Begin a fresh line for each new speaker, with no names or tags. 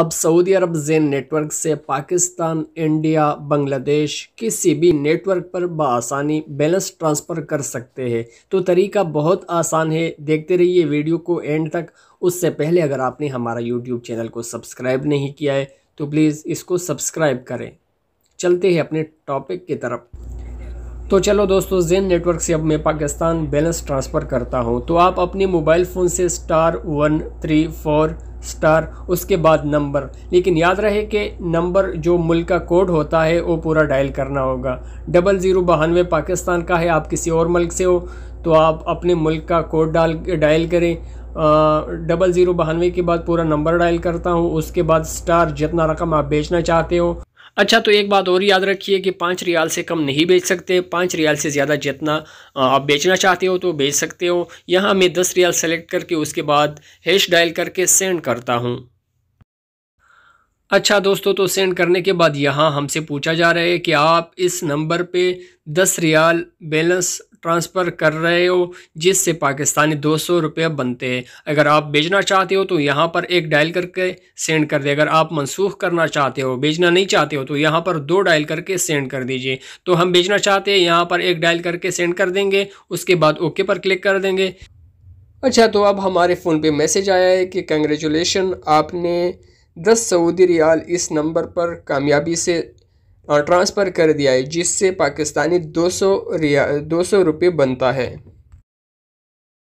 अब सऊदी अरब जेन नेटवर्क से पाकिस्तान इंडिया बांग्लादेश किसी भी नेटवर्क पर बसानी बैलेंस ट्रांसफ़र कर सकते हैं तो तरीका बहुत आसान है देखते रहिए वीडियो को एंड तक उससे पहले अगर आपने हमारा यूट्यूब चैनल को सब्सक्राइब नहीं किया है तो प्लीज़ इसको सब्सक्राइब करें चलते हैं अपने टॉपिक की तरफ तो चलो दोस्तों जेन नेटवर्क से अब मैं पाकिस्तान बैलेंस ट्रांसफ़र करता हूँ तो आप अपने मोबाइल फ़ोन से star one three four star उसके बाद नंबर लेकिन याद रहे कि नंबर जो मुल्क का कोड होता है वो पूरा डायल करना होगा डबल ज़ीरो बहानवे पाकिस्तान का है आप किसी और मुल्क से हो तो आप अपने मुल्क का कोड डाल डायल करें डबल ज़ीरो बहानवे के बाद पूरा नंबर डायल करता हूँ उसके बाद स्टार जितना रकम आप बेचना चाहते हो अच्छा तो एक बात और याद रखिए कि पाँच रियाल से कम नहीं बेच सकते पाँच रियाल से ज़्यादा जितना आप बेचना चाहते हो तो बेच सकते हो यहाँ मैं दस रियाल सेलेक्ट करके उसके बाद हैश डायल करके सेंड करता हूँ अच्छा दोस्तों तो सेंड करने के बाद यहाँ हमसे पूछा जा रहा है कि आप इस नंबर पे दस रियाल बैलेंस ट्रांसफ़र कर रहे हो जिससे पाकिस्तानी दो सौ रुपये बनते हैं अगर आप भेजना चाहते हो तो यहाँ पर एक डायल करके सेंड कर दे अगर आप मनसूख करना चाहते हो भेजना नहीं चाहते हो तो यहाँ पर दो डायल करके सेंड कर दीजिए तो हम भेजना चाहते हैं यहाँ पर एक डायल करके सेंड कर देंगे उसके बाद ओके पर क्लिक कर देंगे अच्छा तो अब हमारे फ़ोन पर मैसेज आया है कि कंग्रेचुलेशन आपने दस सऊदी रियाल इस नंबर पर कामयाबी से ट्रांसफ़र कर दिया है जिससे पाकिस्तानी दो सौ रिया दो सौ रुपये बनता है